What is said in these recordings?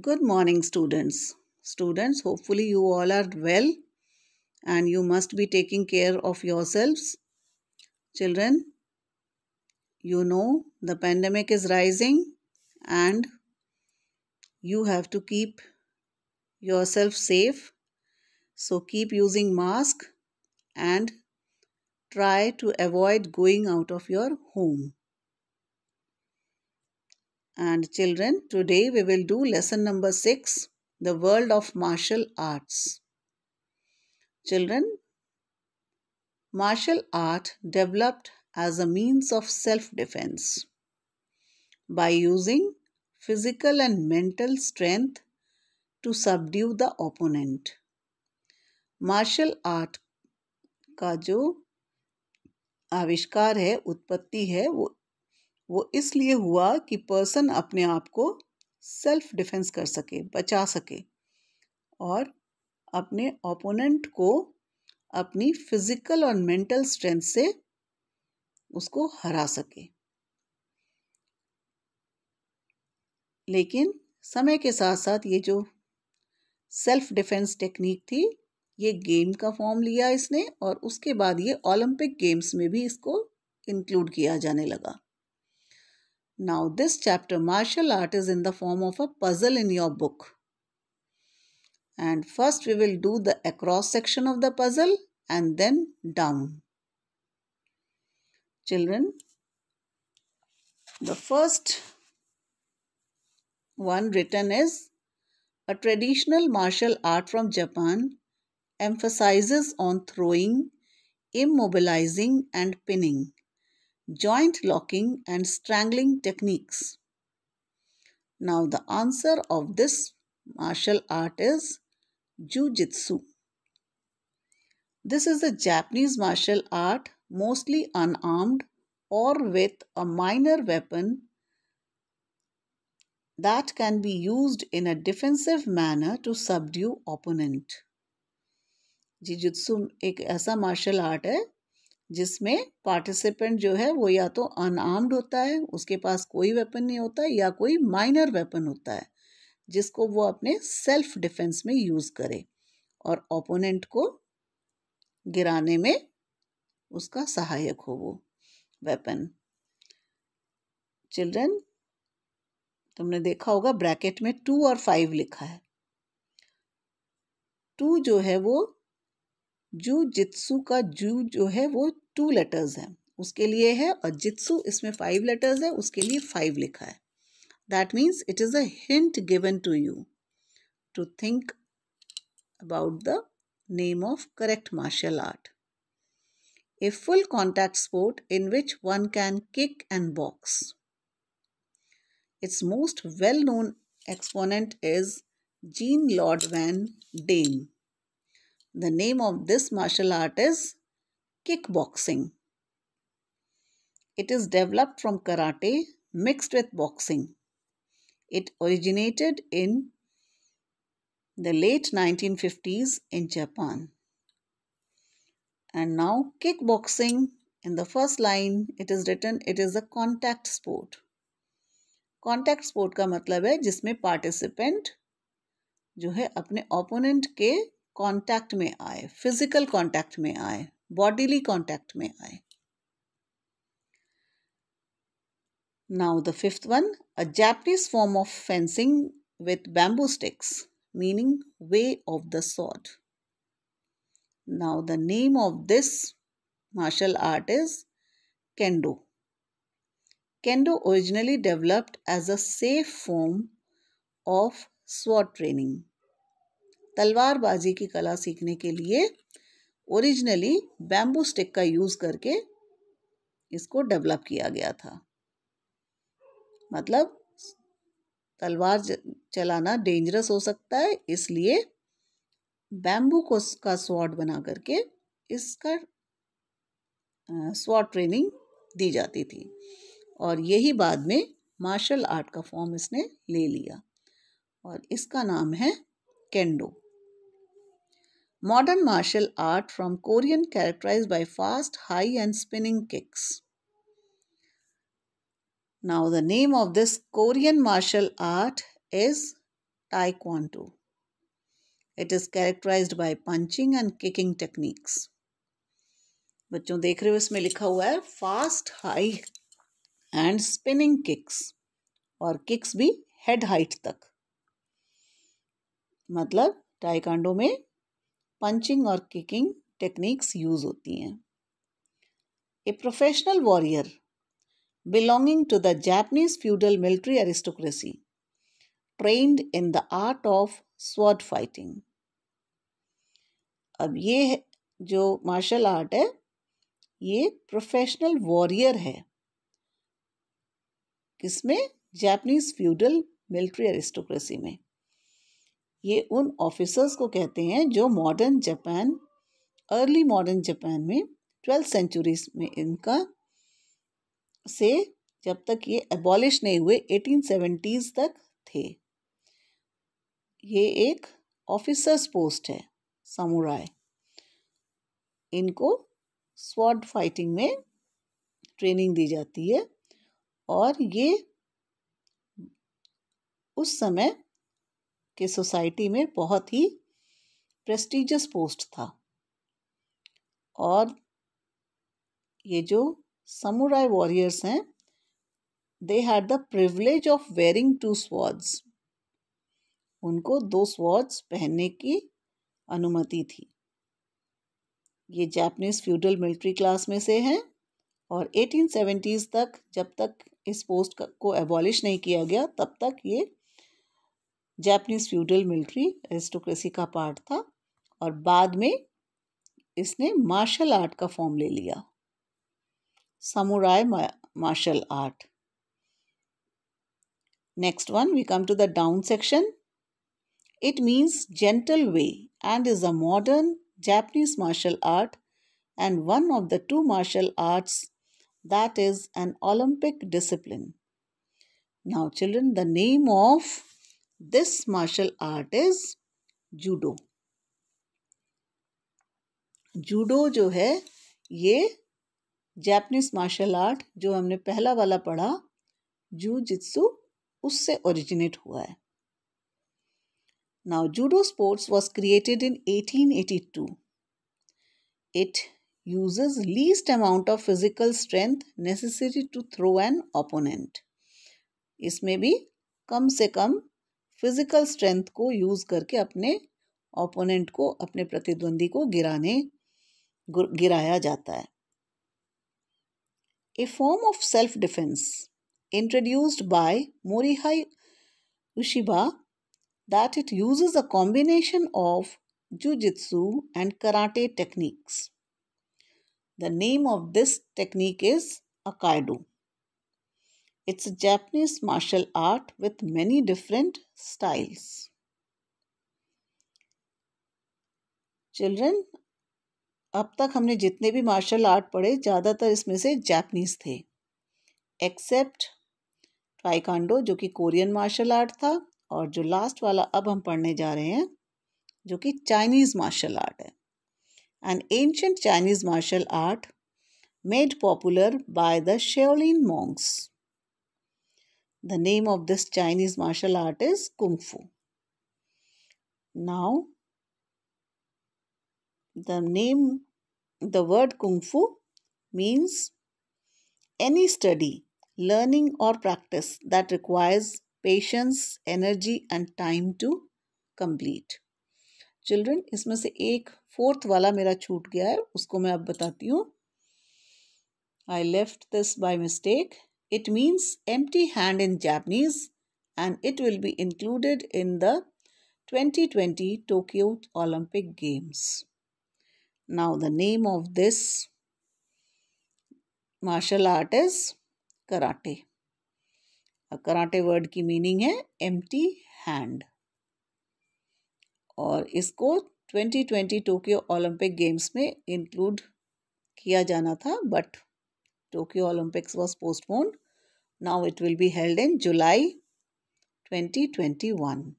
Good morning, students. Students, hopefully, you all are well and you must be taking care of yourselves. Children, you know the pandemic is rising and you have to keep yourself safe. So, keep using mask and try to avoid going out of your home. And children, today we will do lesson number 6 The World of Martial Arts. Children, martial art developed as a means of self defense. By using physical and mental strength to subdue the opponent. Martial art, का जो आविष्कार है उत्पत्ति है वो वो इसलिए हुआ कि पर्सन अपने आप को सेल्फ डिफेंस कर सके बचा सके और अपने ओपोनेंट को अपनी फिजिकल और मेंटल स्ट्रेंथ से उसको हरा सके लेकिन समय के साथ साथ ये जो सेल्फ डिफेंस टेक्निक थी ये गेम का फॉर्म लिया इसने और उसके बाद ये ओलंपिक गेम्स में भी इसको इंक्लूड किया जाने लगा Now, this chapter, martial art, is in the form of a puzzle in your book. And first, we will do the across section of the puzzle and then down. Children, the first one written is a traditional martial art from Japan emphasizes on throwing, immobilizing, and pinning joint locking and strangling techniques. Now the answer of this martial art is Jiu-Jitsu. This is a Japanese martial art mostly unarmed or with a minor weapon that can be used in a defensive manner to subdue opponent. Jiu Jitsu ऐसा a martial art. जिसमें participant जो है वो या तो unarmoured होता है उसके पास कोई वेपन नहीं होता या कोई माइनर वेपन होता है जिसको वो अपने सेल्फ डिफेंस में यूज़ करे और ओपोनेंट को गिराने में उसका सहायक हो वो वेपन चिल्ड्रन तुमने देखा होगा ब्रैकेट में टू और फाइव लिखा है टू जो है वो जू जित्सु का जू जो है वो टू लेटर्स है उसके लिए है और जित्सु इसमें फाइव लेटर्स है उसके लिए फाइव लिखा है that means it is a hint given to you to think about the name of correct martial art a full contact sport in which one can kick and box it's most well known exponent is Jean Claude Van Damme The name of this martial art is kickboxing. It is developed from karate mixed with boxing. It originated in the late 1950s in Japan. And now, kickboxing, in the first line, it is written it is a contact sport. Contact sport ka matlab hai jisme participant jo hai apne opponent ke Contact may आए Physical contact may आए Bodily contact may आए Now, the fifth one a Japanese form of fencing with bamboo sticks, meaning way of the sword. Now, the name of this martial art is Kendo. Kendo originally developed as a safe form of sword training. तलवारबाजी की कला सीखने के लिए originally bamboo stick का use करके इसको develop किया गया था मतलब तलवार चलाना डेंजरस हो सकता है इसलिए बैम्बू को का स्वाड बना करके इसका स्वाड ट्रेनिंग दी जाती थी और यही बाद में मार्शल आर्ट का फॉर्म इसने ले लिया और इसका नाम है kendo modern martial art from Korean characterized by fast, high, and spinning kicks. Now, the name of this Korean martial art is Taekwondo. It is characterized by punching and kicking techniques. बच्चों देख रहे हो इसमें लिखा हुआ है fast high and spinning kicks और kicks भी हेड हाइट तक मतलब टाइकांडो में पंचिंग और किकिंग टेक्निक्स यूज होती हैं a professional warrior belonging to the Japanese feudal military aristocracy trained in the art of sword fighting अब ये जो मार्शल आर्ट है ये प्रोफेशनल वॉरियर है किसमें जैपनीज फ्यूडल मिलिट्री एरिस्टोक्रेसी में। ये उन ऑफिसर्स को कहते हैं जो modern Japan early modern Japan में ट्वेल्थ सेंचुरीज में इनका से जब तक ये एबॉलिश नहीं हुए एटीन सेवेंटीज़ तक थे ये एक ऑफिसर्स पोस्ट है समुराय इनको स्वाड फाइटिंग में ट्रेनिंग दी जाती है और ये उस समय के सोसाइटी में बहुत ही प्रेस्टिजियस पोस्ट था और ये जो समुराई वॉरियर्स हैं they had the privilege of wearing two swords उनको दो स्वॉर्ड्स पहनने की अनुमति थी ये जापनीज फ्यूडल मिलिट्री क्लास में से हैं और सेवेंटीज़ तक जब तक इस पोस्ट को एबॉलिश नहीं किया गया तब तक ये Japanese feudal military एरिस्टोक्रेसी का पार्ट था और बाद में इसने मार्शल आर्ट का फॉर्म ले samurai martial art next one we come to the down section it means gentle way and is a modern japanese martial art and one of the two martial arts that is an olympic discipline now children the name of this martial art is judo judo जो है ये Japanese martial art जो हमने पहला वाला पढ़ा जू जित्सु उससे ओरिजिनेट हुआ है now judo sports was created in eighteen eighty two it uses least amount of physical strength necessary to throw an opponent इसमें भी कम से कम फिजिकल स्ट्रेंथ को यूज़ करके अपने ओपोनेंट को अपने प्रतिद्वंदी को गिराने गिराया जाता है a form of self defence introduced by Morihei Ueshiba that it uses a combination of jujitsu and karate techniques the name of this technique is aikido It's a Japanese martial art with many different styles. Children अब तक हमने जितने भी martial art पढ़े ज़्यादातर इसमें से Japanese थे एक्सेप्ट ट्राइकांडो जो कि कोरियन मार्शल आर्ट था और जो लास्ट वाला अब हम पढ़ने जा रहे हैं जो कि चाइनीज़ मार्शल आर्ट है an ancient Chinese martial art made popular by the Shaolin monks. The name of this Chinese martial art is Kung Fu. Now, the name, the word Kung Fu means any study, learning, or practice that requires patience, energy, and time to complete. Children इसमें से एक fourth वाला मेरा छूट गया है उसको मैं अब बताती हूँ I left this by mistake It means empty hand in Japanese and it will be included in the 2020 Tokyo Olympic Games. Now the name of this martial art is karate. A karate word ki meaning hai empty hand. और इसको 2020 Tokyo Olympic Games में include किया जाना था but Tokyo Olympics was postponed. Now it will be held in July 2021.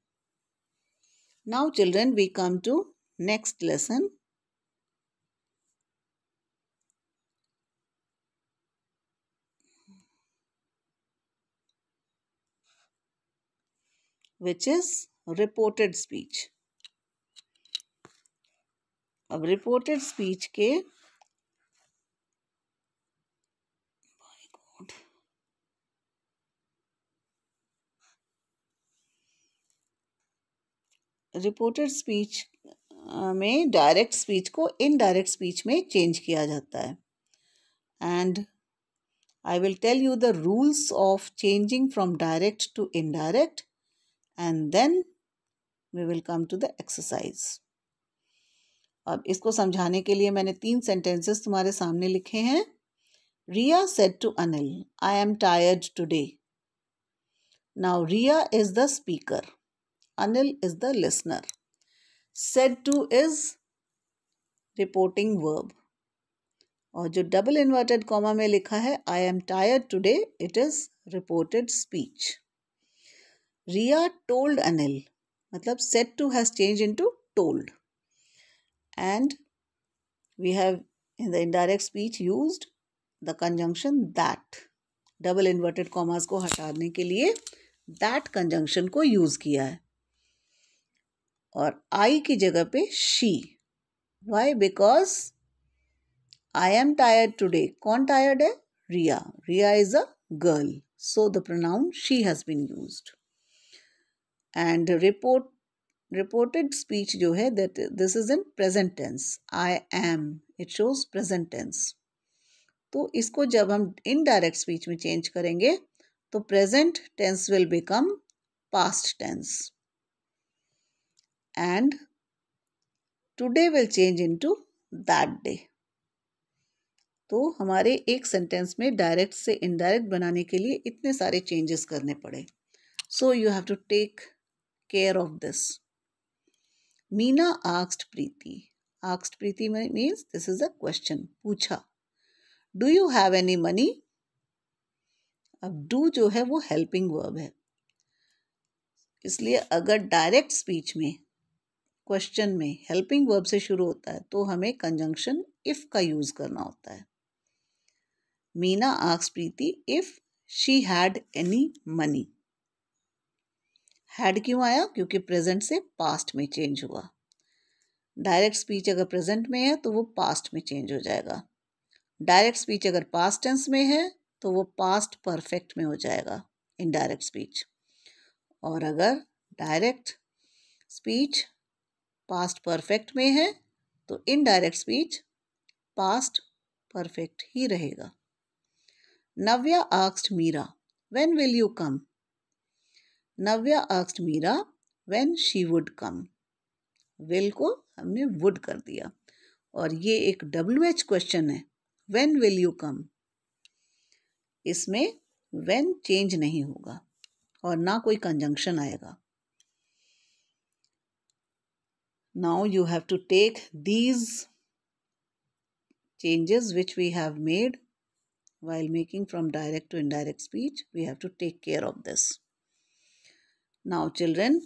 Now children, we come to next lesson. which is reported speech. अब reported speech के reported speech uh, में direct speech को indirect speech में change किया जाता है and I will tell you the rules of changing from direct to indirect and then we will come to the exercise अब इसको समझाने के लिए मैंने तीन सेंटेंसेस तुम्हारे सामने लिखे हैं Riya said to Anil I am tired today now Riya is the speaker Anil is the listener. Said to is reporting verb और जो डबल इन्वर्टेड कॉमा में लिखा है I am tired today it is reported speech Riya told Anil मतलब said to has change into told and we have in the indirect speech use the conjunction that double inverted commas को हटाने के लिए that conjunction को use किया है और आई की जगह पे she why because I am tired today कौन टायर्ड है Riya Riya is a girl so the pronoun she has been use and report reported speech जो है that this is in present tense I am it shows present tense तो इसको जब हम indirect speech में change करेंगे तो present tense will become past tense and today will change into that day तो हमारे एक सेंटेंस में डायरेक्ट से इनडायरेक्ट बनाने के लिए इतने सारे चेंजेस करने पड़े so you have to take care of this Meena आक्स्ट Preeti आक्स्ट Preeti means this is a question पूछा do you have any money अब डू जो है वो हेल्पिंग वर्ब है इसलिए अगर डायरेक्ट स्पीच में क्वेश्चन में हेल्पिंग वर्ब से शुरू होता है तो हमें कंजंक्शन इफ़ का यूज़ करना होता है मीना आक्स Preeti if she had any money had क्यों आया क्योंकि प्रेजेंट से पास्ट में चेंज हुआ डायरेक्ट स्पीच अगर प्रेजेंट में है तो वो पास्ट में चेंज हो जाएगा डायरेक्ट स्पीच अगर पास्ट टेंस में है तो वो पास्ट परफेक्ट में हो जाएगा इनडायरेक्ट स्पीच और अगर डायरेक्ट स्पीच पास्ट परफेक्ट में है तो इनडायरेक्ट स्पीच पास्ट परफेक्ट ही रहेगा नव्या आक्स्ट Meera when will you come Navya आक्स्ट Meera when she would come will को हमने वुड कर दिया और ये एक डब्ल्यू एच क्वेश्चन है वेन विल यू कम इसमें वेन चेंज नहीं होगा और ना कोई कंजंक्शन आएगा now you have to take these changes which we have made while making from direct to indirect speech we have to take care of this now children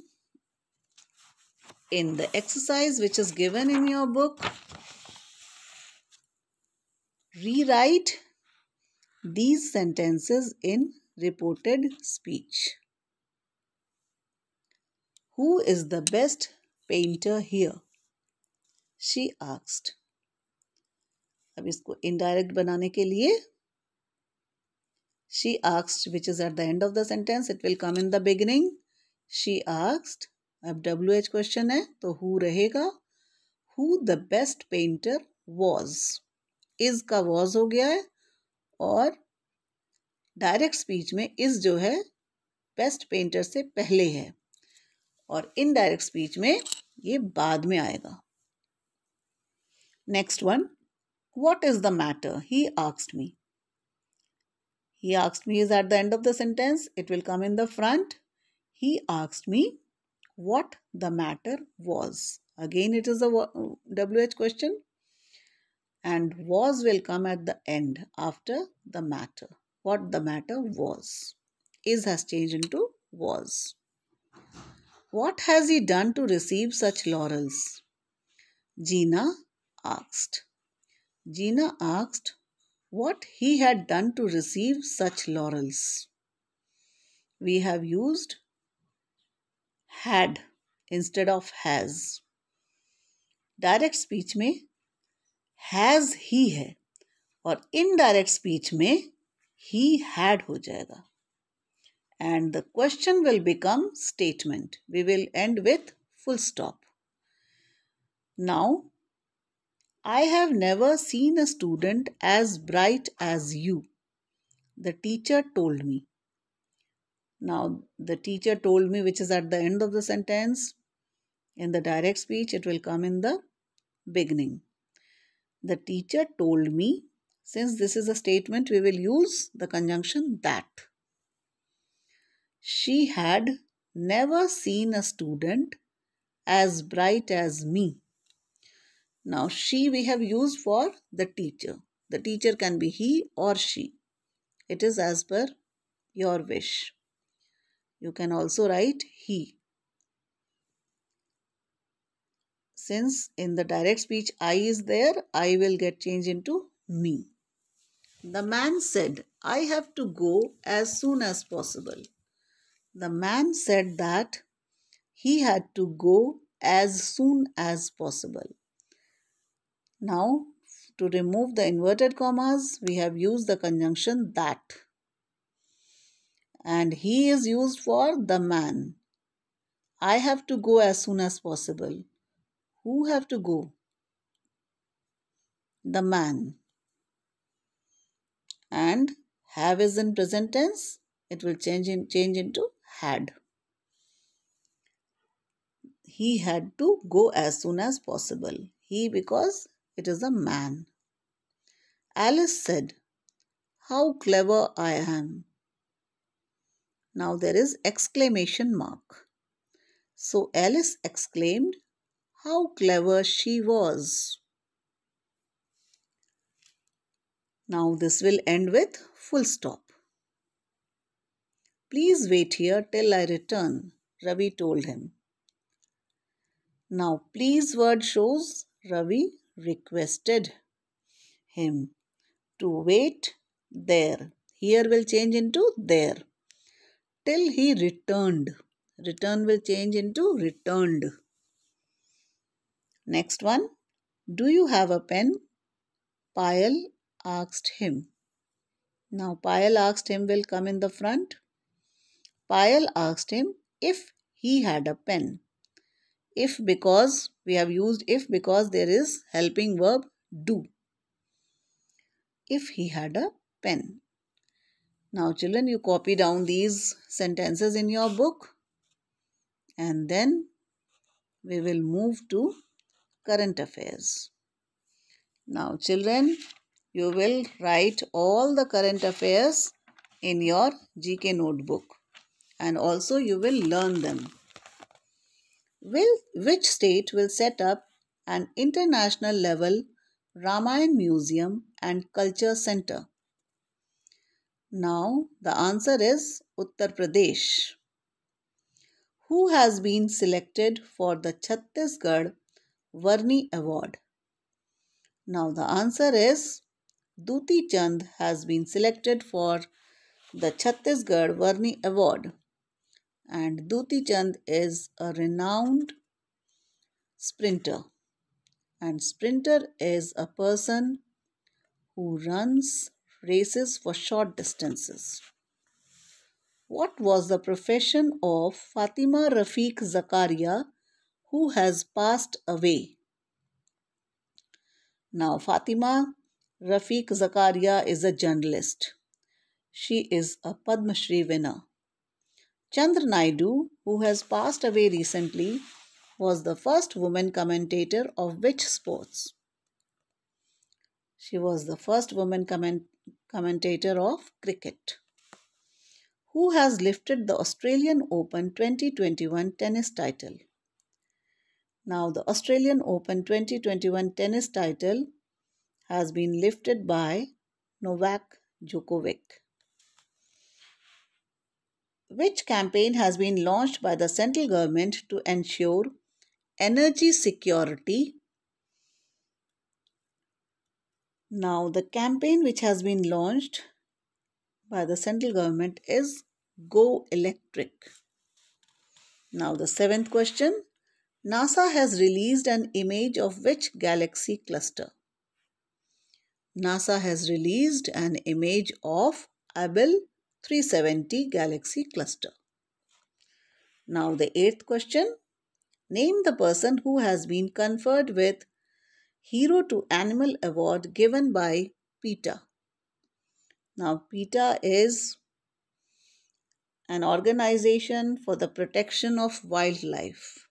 in the exercise which is given in your book rewrite these sentences in reported speech who is the best painter here she asked अब इसको indirect बनाने के लिए she asked which is at the end of the sentence it will come in the beginning she asked अब W H question है तो who रहेगा who the best painter was is का वॉज हो गया है और डायरेक्ट स्पीच में इज जो है बेस्ट पेंटर से पहले है और इनडायरेक्ट स्पीच में ये बाद में आएगा Next one. what is the matter he asked me he asked me is at the end of the sentence it will come in the front he asked me what the matter was again it is a wh question and was will come at the end after the matter what the matter was is has changed into was what has he done to receive such laurels? Gina asked. Gina asked what he had done to receive such laurels. We have used had instead of has. Direct speech में has he है और indirect speech में he had हो जाएगा and the question will become statement. We will end with full stop. Now, I have never seen a student as bright as you, the teacher told me. Now, the teacher told me, which is at the end of the sentence. In the direct speech, it will come in the beginning. The teacher told me, since this is a statement, we will use the conjunction that. She had never seen a student as bright as me. Now, she we have used for the teacher. The teacher can be he or she. It is as per your wish. You can also write he. Since in the direct speech I is there, I will get changed into me. The man said, I have to go as soon as possible. The man said that he had to go as soon as possible. Now, to remove the inverted commas, we have used the conjunction that. And he is used for the man. I have to go as soon as possible. Who have to go? The man. And have is in present tense. It will change, in, change into had. He had to go as soon as possible. He, because it is a man. Alice said, How clever I am. Now there is exclamation mark. So Alice exclaimed, How clever she was. Now this will end with full stop. Please wait here till I return, Ravi told him. Now, please word shows Ravi requested him to wait there. Here will change into there. Till he returned. Return will change into returned. Next one. Do you have a pen? Payal asked him. Now, Payal asked him will come in the front. Payal asked him if he had a pen. If because we have used if because there is helping verb do. If he had a pen. Now children you copy down these sentences in your book and then we will move to current affairs. Now children you will write all the current affairs in your GK notebook and also you will learn them. Will, which state will set up an international level Ramayan Museum and Culture Center? Now the answer is Uttar Pradesh. Who has been selected for the Chhattisgarh Varni Award? Now the answer is Duti Chand has been selected for the Chhattisgarh Varni Award and Duti Chand is a renowned sprinter and sprinter is a person who runs races for short distances. What was the profession of Fatima Rafiq Zakaria who has passed away? Now Fatima Rafiq Zakaria is a journalist. She is a Padma Shri winner. Chandra Naidu, who has passed away recently, was the first woman commentator of which sports? She was the first woman comment commentator of cricket. Who has lifted the Australian Open 2021 tennis title? Now, the Australian Open 2021 tennis title has been lifted by Novak Djokovic which campaign has been launched by the central government to ensure energy security. Now, the campaign which has been launched by the central government is Go Electric. Now, the seventh question NASA has released an image of which galaxy cluster? NASA has released an image of Abel 370 galaxy cluster. Now the eighth question. Name the person who has been conferred with Hero to Animal Award given by PETA. Now PETA is an organization for the protection of wildlife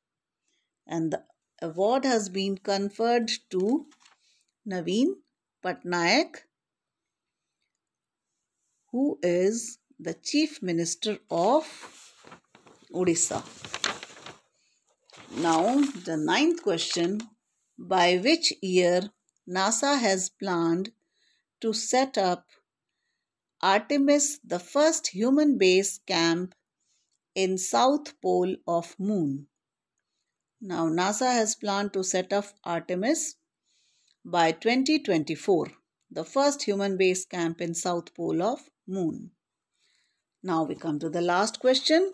and the award has been conferred to Naveen Patnaik who is the chief minister of Odisha. Now, the ninth question By which year NASA has planned to set up Artemis, the first human base camp in South Pole of Moon? Now, NASA has planned to set up Artemis by 2024, the first human base camp in South Pole of Moon. Now we come to the last question.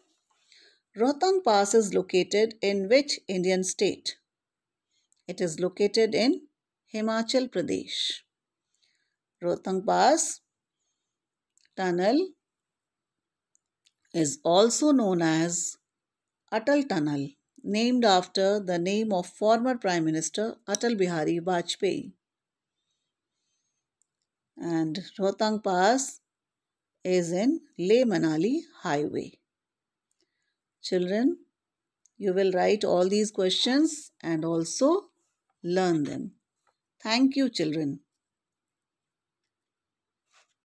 Rohtang Pass is located in which Indian state? It is located in Himachal Pradesh. Rohtang Pass tunnel is also known as Atal Tunnel, named after the name of former Prime Minister Atal Bihari Vajpayee. And Rohtang Pass is in Leh Manali Highway. Children, you will write all these questions and also learn them. Thank you, children.